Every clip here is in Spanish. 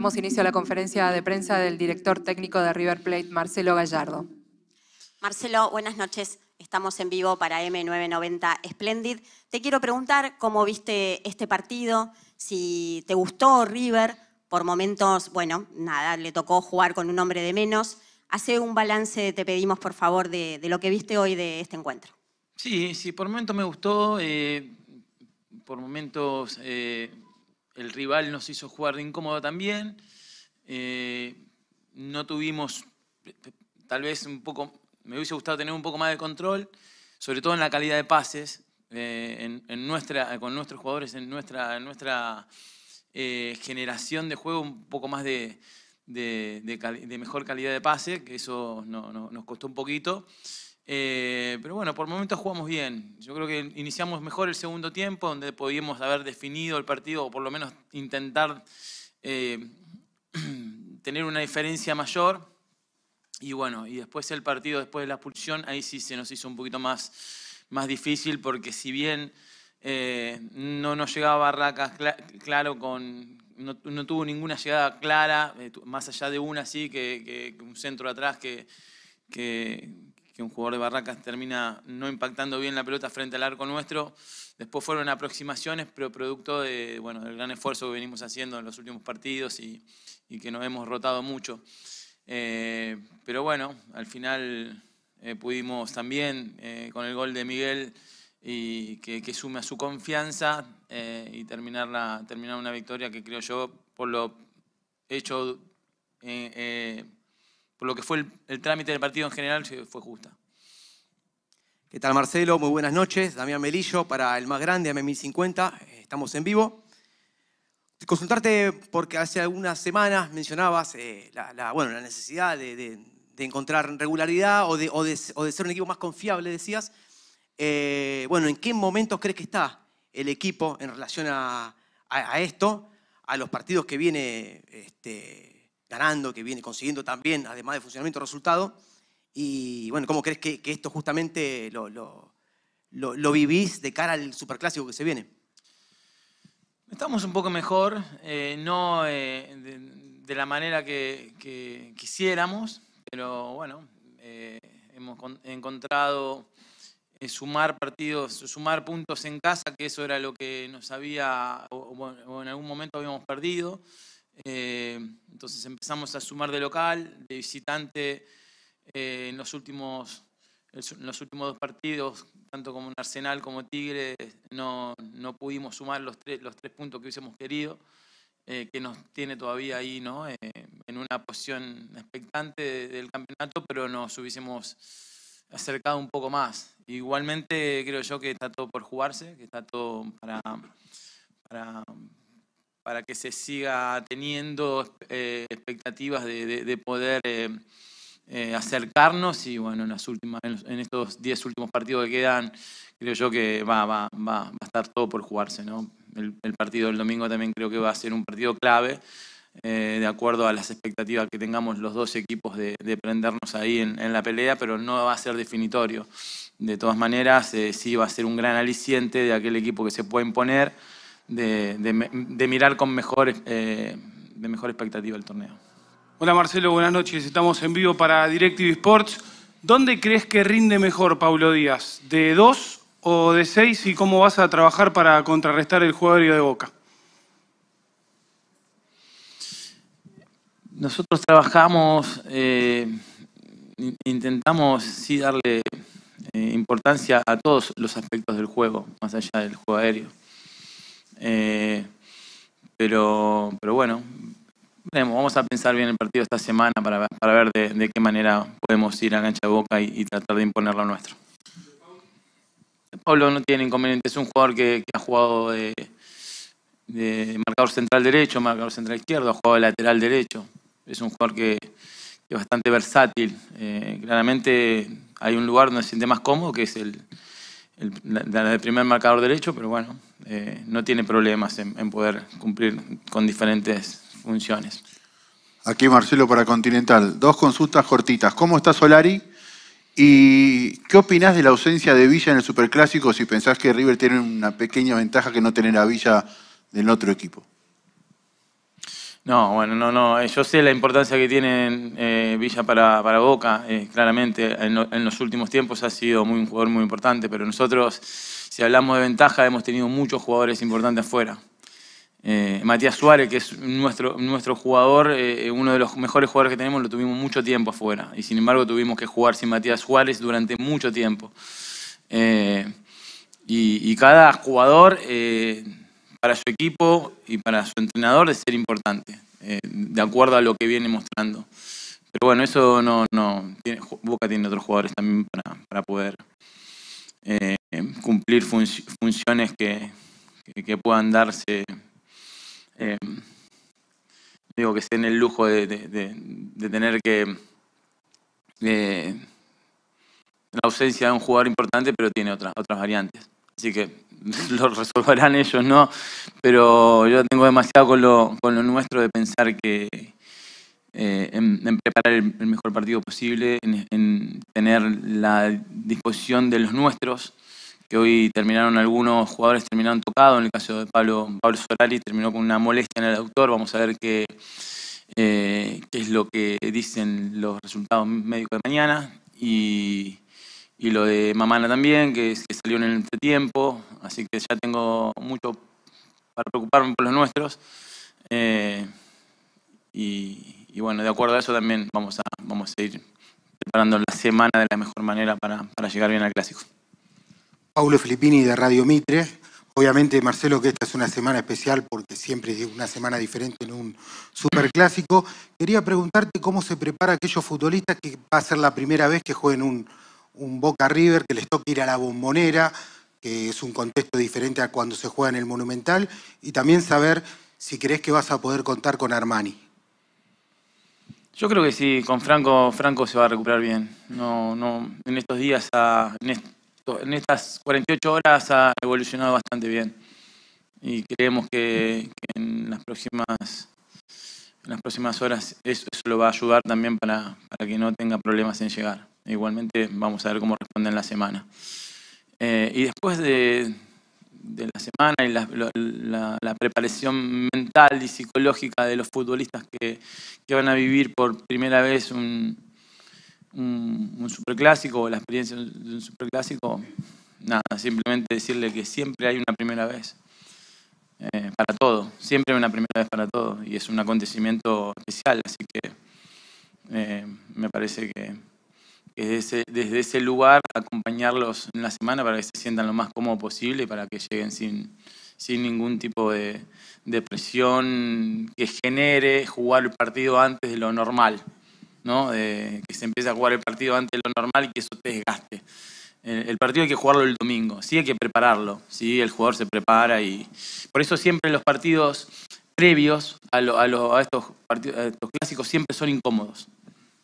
damos inicio a la conferencia de prensa del director técnico de River Plate, Marcelo Gallardo. Marcelo, buenas noches. Estamos en vivo para M990 Splendid. Te quiero preguntar cómo viste este partido, si te gustó River. Por momentos, bueno, nada, le tocó jugar con un hombre de menos. Hace un balance, te pedimos por favor, de, lo que viste hoy de este encuentro. Sí, sí, por momentos me gustó. Eh, por momentos eh, el rival nos hizo jugar de incómodo también. Eh, no tuvimos, tal vez un poco, me hubiese gustado tener un poco más de control, sobre todo en la calidad de pases, eh, en, nuestra, con nuestros jugadores, en nuestra, nuestra eh, generación de juego, un poco más de, mejor calidad de pase, que eso nos costó un poquito. Eh, pero bueno, por momentos jugamos bien. Yo creo que iniciamos mejor el segundo tiempo, donde podíamos haber definido el partido o por lo menos intentar eh, tener una diferencia mayor. Y bueno, y después el partido, después de la expulsión, ahí sí se nos hizo un poquito más, más difícil, porque si bien eh, no nos llegaba Barracas claro con, no, tuvo ninguna llegada clara, más allá de una así que, un centro atrás que, que que un jugador de Barracas termina no impactando bien la pelota frente al arco nuestro. Después fueron aproximaciones, pero producto de, bueno, del gran esfuerzo que venimos haciendo en los últimos partidos y, que nos hemos rotado mucho. Eh, pero bueno, al final eh, pudimos también eh, con el gol de Miguel y que, sume a su confianza y terminar, terminar una victoria que creo yo, por lo hecho por lo que fue el, trámite del partido en general, fue justa. ¿Qué tal Marcelo? Muy buenas noches. Damián Melillo para el más grande, AM1050. Eh, estamos en vivo. Consultarte porque hace algunas semanas mencionabas eh, la, bueno, la necesidad de, encontrar regularidad o de, ser un equipo más confiable, decías. Eh, bueno, ¿en qué momento crees que está el equipo en relación a, esto, a los partidos que viene este, ganando, que viene consiguiendo también, además de funcionamiento, resultado. Y bueno, ¿cómo crees que, esto justamente lo, vivís de cara al superclásico que se viene? Estamos un poco mejor, eh, no eh, de, la manera que, quisiéramos, pero bueno, eh, hemos encontrado sumar partidos, sumar puntos en casa, que eso era lo que nos había, o en algún momento habíamos perdido. Eh, entonces empezamos a sumar de local, de visitante eh, en, los últimos, en los últimos dos partidos, tanto como en Arsenal como Tigre, no, no pudimos sumar los tres, los tres puntos que hubiésemos querido, eh, que nos tiene todavía ahí ¿no? en una posición expectante del campeonato, pero nos hubiésemos acercado un poco más. Igualmente creo yo que está todo por jugarse, que está todo para, para que se siga teniendo eh, expectativas de, poder eh, eh, acercarnos y bueno, en, las últimas, en estos 10 últimos partidos que quedan, creo yo que va, va, va, a estar todo por jugarse. ¿no? El, partido del domingo también creo que va a ser un partido clave, de acuerdo a las expectativas que tengamos los dos equipos de, prendernos ahí en, la pelea, pero no va a ser definitorio. De todas maneras, sí va a ser un gran aliciente de aquel equipo que se puede imponer de, mirar con mejor, eh, de mejor expectativa el torneo. Hola Marcelo, buenas noches. Estamos en vivo para Directive Sports. ¿Dónde crees que rinde mejor Paulo Díaz? ¿De dos o de seis ¿Y cómo vas a trabajar para contrarrestar el jugador de Boca? Nosotros trabajamos, eh, intentamos sí darle eh, importancia a todos los aspectos del juego, más allá del juego aéreo. Eh, pero, pero bueno, vamos a pensar bien el partido esta semana para, para ver de, qué manera podemos ir a cancha de boca y, tratar de imponer lo nuestro. Pablo no tiene inconveniente, es un jugador que, ha jugado de, de, marcador central derecho, marcador central izquierdo, ha jugado de lateral derecho. Es un jugador que, es bastante versátil. Eh, claramente hay un lugar donde se siente más cómodo, que es el, el, la, primer marcador derecho, pero bueno, eh, no tiene problemas en, en, poder cumplir con diferentes funciones. Aquí Marcelo para Continental. Dos consultas cortitas. ¿Cómo está Solari? ¿Y qué opinás de la ausencia de Villa en el Superclásico si pensás que River tiene una pequeña ventaja que no tener a Villa del otro equipo? No, bueno, no, no. Eh, yo sé la importancia que tiene eh, Villa para, Boca, eh, claramente. En, los últimos tiempos ha sido muy, un jugador muy importante, pero nosotros, si hablamos de ventaja, hemos tenido muchos jugadores importantes afuera. Matías Suárez, que es nuestro, nuestro jugador, uno de los mejores jugadores que tenemos, lo tuvimos mucho tiempo afuera. Y sin embargo tuvimos que jugar sin Matías Suárez durante mucho tiempo. y, cada jugador para su equipo y para su entrenador de ser importante, eh, de acuerdo a lo que viene mostrando. Pero bueno, eso no, no tiene, Boca tiene otros jugadores también para, poder eh, cumplir funciones que, puedan darse, eh, digo, que estén en el lujo de, de, de tener que... la ausencia de un jugador importante, pero tiene otras, otras variantes. Así que lo resolverán ellos, ¿no? Pero yo tengo demasiado con lo, nuestro de pensar que eh, en, preparar el, mejor partido posible, en, tener la disposición de los nuestros, que hoy terminaron algunos jugadores terminaron tocados, en el caso de Pablo, Pablo Solari terminó con una molestia en el doctor. vamos a ver qué, eh, qué es lo que dicen los resultados médicos de mañana. Y, y lo de Mamana también, que, salió en el entretiempo, así que ya tengo mucho para preocuparme por los nuestros. Eh, y, bueno, de acuerdo a eso también vamos a, vamos a ir preparando la semana de la mejor manera para, para llegar bien al clásico. Paulo Filippini de Radio Mitre. Obviamente, Marcelo, que esta es una semana especial porque siempre es una semana diferente en un superclásico. Quería preguntarte cómo se prepara aquellos futbolistas que va a ser la primera vez que jueguen un un Boca River que les toque ir a la bombonera, que es un contexto diferente a cuando se juega en el Monumental, y también saber si crees que vas a poder contar con Armani. Yo creo que sí, con Franco, Franco se va a recuperar bien. No, no, en estos días, en, estas 48 horas ha evolucionado bastante bien. Y creemos que, en las próximas en las próximas horas eso, lo va a ayudar también para, para que no tenga problemas en llegar. Igualmente vamos a ver cómo responden la semana. Eh, y después de, la semana y la, preparación mental y psicológica de los futbolistas que, van a vivir por primera vez un, un, superclásico o la experiencia de un superclásico, nada, simplemente decirle que siempre hay una primera vez. Eh, para todo, siempre hay una primera vez para todo y es un acontecimiento especial, así que eh, me parece que desde ese, lugar acompañarlos en la semana para que se sientan lo más cómodo posible, para que lleguen sin, sin ningún tipo de, presión que genere jugar el partido antes de lo normal, ¿no? que se empiece a jugar el partido antes de lo normal y que eso te desgaste. El, partido hay que jugarlo el domingo, sí hay que prepararlo, sí, el jugador se prepara y... Por eso siempre los partidos previos a, a, estos, a estos clásicos siempre son incómodos,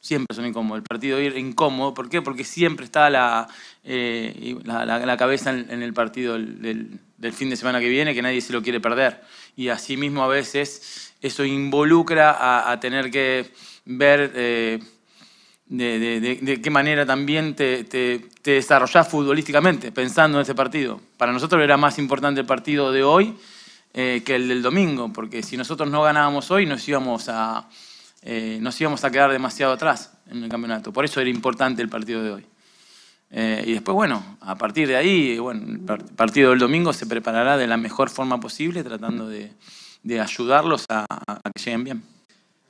siempre son incómodos. El partido ir incómodo, ¿por qué? Porque siempre está eh, la, la, cabeza en, el partido del, fin de semana que viene, que nadie se lo quiere perder. Y así mismo a veces eso involucra a, tener que ver... Eh, de, qué manera también te, te, desarrollás futbolísticamente, pensando en ese partido. Para nosotros era más importante el partido de hoy eh, que el del domingo, porque si nosotros no ganábamos hoy nos íbamos a, eh, nos íbamos a quedar demasiado atrás en el campeonato. Por eso era importante el partido de hoy. Eh, y después, bueno, a partir de ahí, bueno, el partido del domingo se preparará de la mejor forma posible, tratando de, ayudarlos a, que lleguen bien.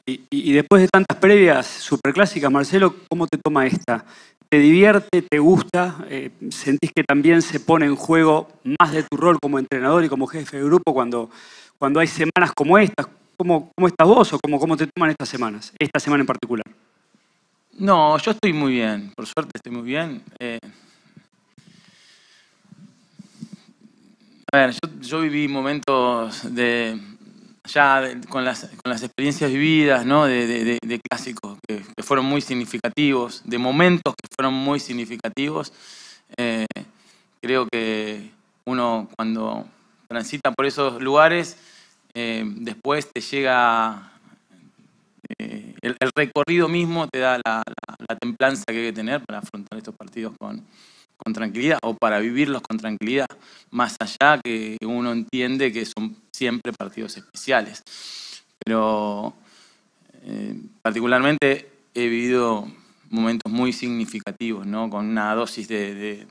Y, después de tantas previas superclásicas, Marcelo, ¿cómo te toma esta? ¿Te divierte? ¿Te gusta? Eh, ¿Sentís que también se pone en juego más de tu rol como entrenador y como jefe de grupo cuando, cuando hay semanas como estas, ¿Cómo, estás vos o cómo, te toman estas semanas, esta semana en particular? No, yo estoy muy bien, por suerte estoy muy bien. Eh, a ver, yo, viví momentos de ya con, las, experiencias vividas, ¿no? De, de, clásicos que, fueron muy significativos, de momentos que fueron muy significativos. Eh, creo que uno cuando transita por esos lugares eh, después te llega eh, el, recorrido mismo, te da la, templanza que hay que tener para afrontar estos partidos con, tranquilidad o para vivirlos con tranquilidad, más allá que uno entiende que son siempre partidos especiales. Pero eh, particularmente he vivido momentos muy significativos, con una dosis de,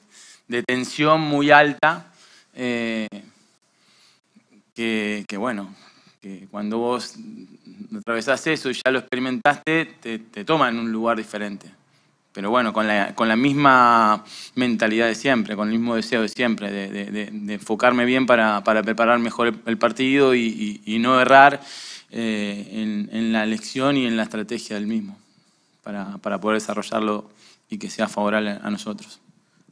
tensión muy alta que, bueno, que cuando vos atravesás eso y ya lo experimentaste, te, te en un lugar diferente. Pero bueno, con la, con la, misma mentalidad de siempre, con el mismo deseo de siempre, de, enfocarme bien para, preparar mejor el, partido y, no errar eh, en, la elección y en la estrategia del mismo, para poder desarrollarlo y que sea favorable a nosotros.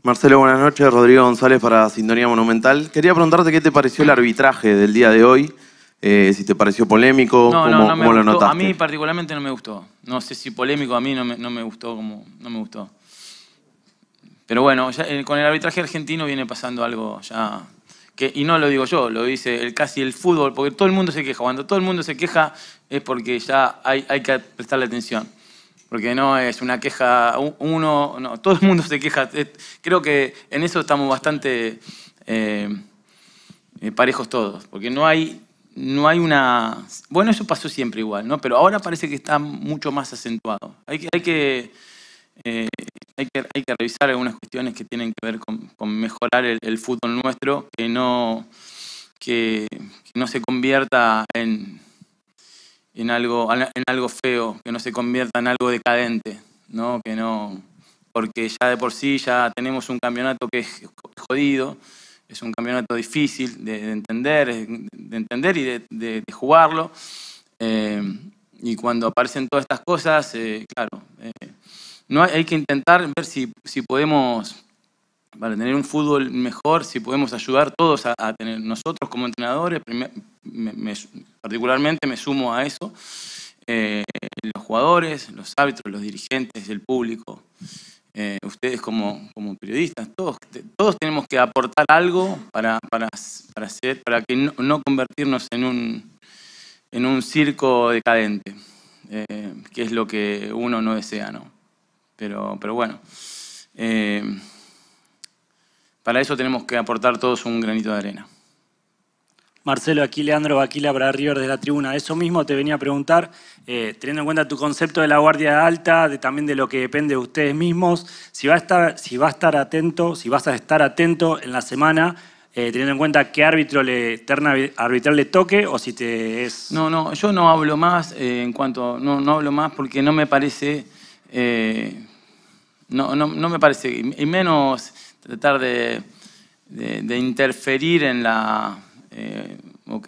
Marcelo, buenas noches. Rodrigo González para Sintonía Monumental. Quería preguntarte qué te pareció el arbitraje del día de hoy. Eh, si te pareció polémico, cómo, lo notaste. A mí particularmente no me gustó. No sé si polémico, a mí no me, gustó como no me gustó. Pero bueno, eh, con el arbitraje argentino viene pasando algo ya y no lo digo yo, lo dice el, casi el fútbol, porque todo el mundo se queja. Cuando todo el mundo se queja es porque ya hay que prestarle atención porque no es una queja, uno, no, todo el mundo se queja. Eh, creo que en eso estamos bastante eh, eh, parejos todos, porque no hay, no hay una... Bueno, eso pasó siempre igual, ¿no? Pero ahora parece que está mucho más acentuado. Hay que, hay que, hay que, revisar algunas cuestiones que tienen que ver con, mejorar el, fútbol nuestro, que no, que no se convierta en en algo, en algo feo, que no se convierta en algo decadente, ¿no? Que no, porque ya de por sí ya tenemos un campeonato que es jodido, es un campeonato difícil de, entender, de entender y de, jugarlo. Eh, y cuando aparecen todas estas cosas, eh, claro, eh, no hay, que intentar ver si, podemos, para tener un fútbol mejor, si podemos ayudar todos a, a tener, nosotros como entrenadores, me, particularmente me sumo a eso. Eh, los jugadores, los árbitros, los dirigentes, el público, eh, ustedes como, como periodistas, todos, todos tenemos que aportar algo para, para, para, para que no, convertirnos en un, en un circo decadente, eh, que es lo que uno no desea, ¿no? Pero, pero bueno, para eso tenemos que aportar todos un granito de arena. Marcelo, aquí Leandro Baquila para River desde la tribuna. Eso mismo te venía a preguntar, eh, teniendo en cuenta tu concepto de la guardia alta, también de lo que depende de ustedes mismos, si va a estar, si va a estar atento, si vas a estar atento en la semana eh, teniendo en cuenta qué árbitro le arbitral le toque o si te es. No, no, yo no hablo más eh, en cuanto. No, no hablo más porque no me parece. no, no, me parece. Y menos tratar de interferir en la eh,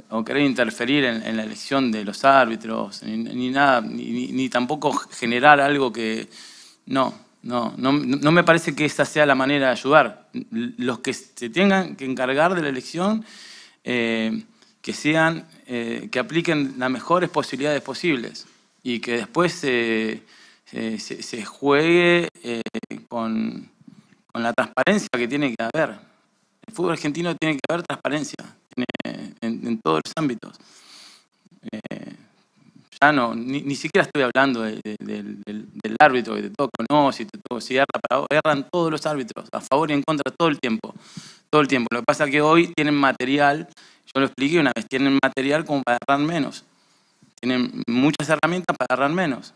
o, querer interferir en, la elección de los árbitros, ni, nada, ni, tampoco generar algo que... No, no, no, me parece que esa sea la manera de ayudar. Los que se tengan que encargar de la elección, eh, que, sean, eh, que apliquen las mejores posibilidades posibles y que después se, juegue con, con la transparencia que tiene que haber. El fútbol argentino tiene que haber transparencia en, todos los ámbitos. Eh, ya no, ni, siquiera estoy hablando del, árbitro que te toca no, si erran todos los árbitros, a favor y en contra todo el tiempo, todo el tiempo. Lo que pasa es que hoy tienen material, yo lo expliqué una vez, tienen material como para errar menos, tienen muchas herramientas para agarrar menos.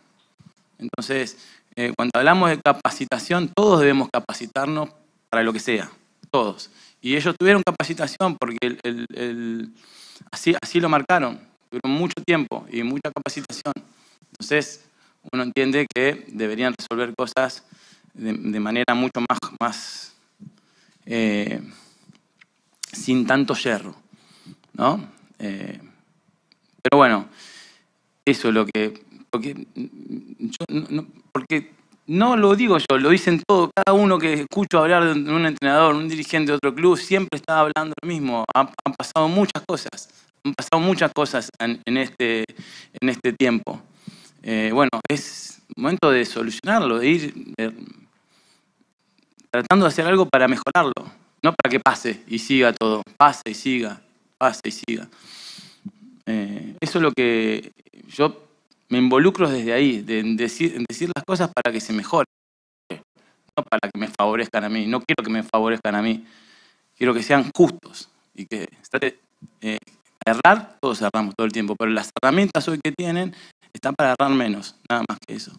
Entonces, eh, cuando hablamos de capacitación, todos debemos capacitarnos para lo que sea, todos. Y ellos tuvieron capacitación porque así, así lo marcaron. Tuvieron mucho tiempo y mucha capacitación. Entonces, uno entiende que deberían resolver cosas de, manera mucho más, más eh, sin tanto yerro. Eh, pero bueno, eso es lo que... Porque, porque no lo digo yo, lo dicen todos, cada uno que escucho hablar de un entrenador, un dirigente de otro club, siempre está hablando lo mismo. Han, pasado muchas cosas, han pasado muchas cosas en, este, en este tiempo. Eh, bueno, es momento de solucionarlo, de ir tratando de hacer algo para mejorarlo, no para que pase y siga todo, pase y siga, pase y siga. Eh, eso es lo que yo me involucro desde ahí, de, en decir, las cosas para que se mejore, no para que me favorezcan a mí, no quiero que me favorezcan a mí, quiero que sean justos y que eh, errar, todos erramos todo el tiempo, pero las herramientas hoy que tienen están para errar menos, nada más que eso.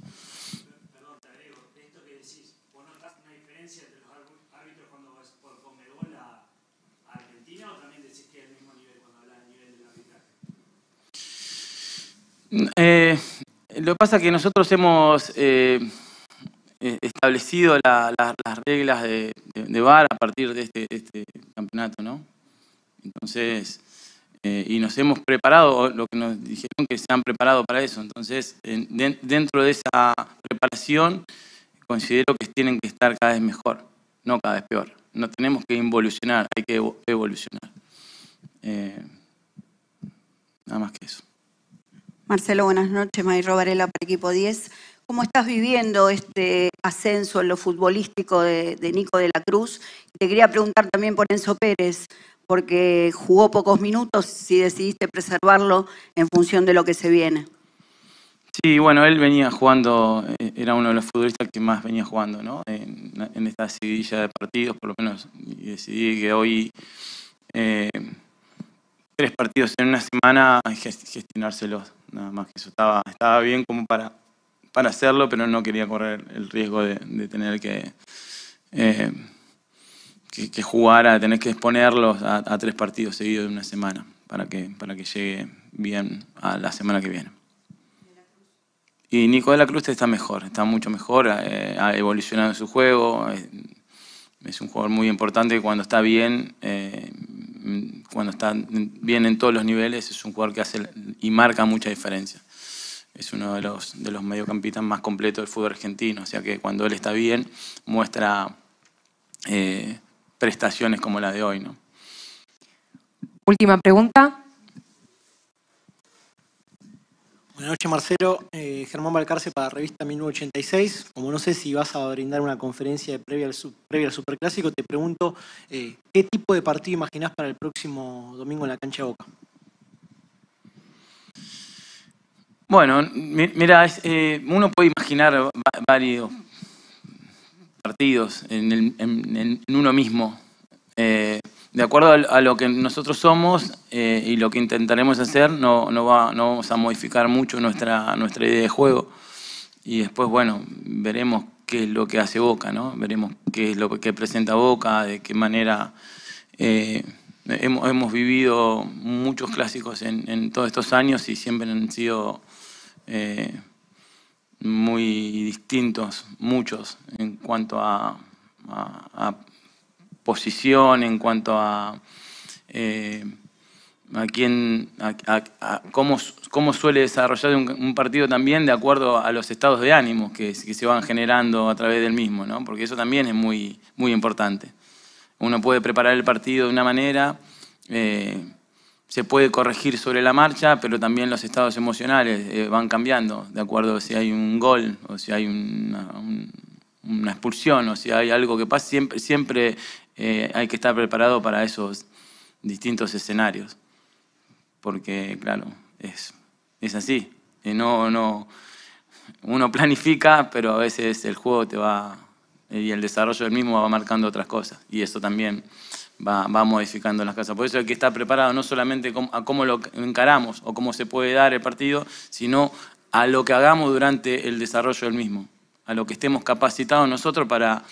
Eh, lo que pasa es que nosotros hemos eh, eh, establecido las reglas de, bar VAR a partir de este, este campeonato, ¿no? Entonces, y nos hemos preparado, lo que nos dijeron que se han preparado para eso. Entonces, dentro de esa preparación, considero que tienen que estar cada vez mejor, no cada vez peor. No tenemos que involucionar, hay que evolucionar. nada más que eso. Marcelo, buenas noches. Mayro Varela para Equipo 10. ¿Cómo estás viviendo este ascenso en lo futbolístico de, Nico de la Cruz? Te quería preguntar también por Enzo Pérez, porque jugó pocos minutos, si decidiste preservarlo en función de lo que se viene. Sí, bueno, él venía jugando, eh, era uno de los futbolistas que más venía jugando, ¿no? En, esta seguidilla de partidos, por lo menos, y decidí que hoy eh, tres partidos en una semana gestionárselos nada más que eso. Estaba, estaba bien como para, para hacerlo, pero no quería correr el riesgo de, tener eh, que, que, jugar, a tener que exponerlos a, tres partidos seguidos de una semana, para que, para que llegue bien a la semana que viene. Y Nico de la Cruz está mejor, está mucho mejor, eh, ha evolucionado en su juego, es, un jugador muy importante que cuando está bien eh, Mm, cuando está bien en todos los niveles, es un jugador que hace y marca mucha diferencia. Es uno de los, de los mediocampistas más completos del fútbol argentino, o sea que cuando él está bien muestra eh, prestaciones como la de hoy. ¿no? Última pregunta. Buenas noches, Marcelo. Eh, Germán Balcarce para Revista 1986. Como no sé si vas a brindar una conferencia previa al, previa al Superclásico, te pregunto eh, qué tipo de partido imaginás para el próximo domingo en la cancha Boca. Bueno, mira, eh, uno puede imaginar varios partidos en, uno mismo de acuerdo a lo que nosotros somos eh, y lo que intentaremos hacer, no, va, vamos a modificar mucho nuestra, nuestra idea de juego. Y después, bueno, veremos qué es lo que hace Boca, ¿no? Veremos qué es lo que presenta Boca, de qué manera... Eh, hemos, vivido muchos clásicos en, en, todos estos años y siempre han sido eh, muy distintos, muchos, en cuanto a, posición, en cuanto a, eh, a, quién, cómo, suele desarrollar un, partido también de acuerdo a los estados de ánimo que, se van generando a través del mismo, ¿no? porque eso también es muy, muy importante. Uno puede preparar el partido de una manera, eh, se puede corregir sobre la marcha, pero también los estados emocionales eh, van cambiando de acuerdo si hay un gol o si hay una, expulsión o si hay algo que pasa, siempre eh, hay que estar preparado para esos distintos escenarios. Porque, claro, es, es así. Eh, no, no, uno planifica, pero a veces el juego te va, eh, y el desarrollo del mismo va marcando otras cosas. Y eso también va, va modificando las cosas. Por eso hay que estar preparado no solamente a cómo lo encaramos o cómo se puede dar el partido, sino a lo que hagamos durante el desarrollo del mismo, a lo que estemos capacitados nosotros para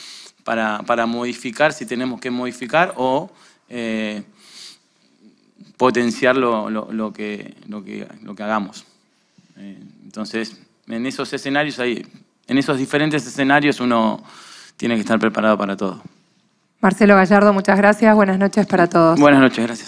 para, para modificar si tenemos que modificar o eh, potenciar lo, lo, que, lo, que, lo que hagamos. Eh, entonces, en esos escenarios ahí, en esos diferentes escenarios uno tiene que estar preparado para todo. Marcelo Gallardo, muchas gracias. Buenas noches para todos. Buenas noches, gracias.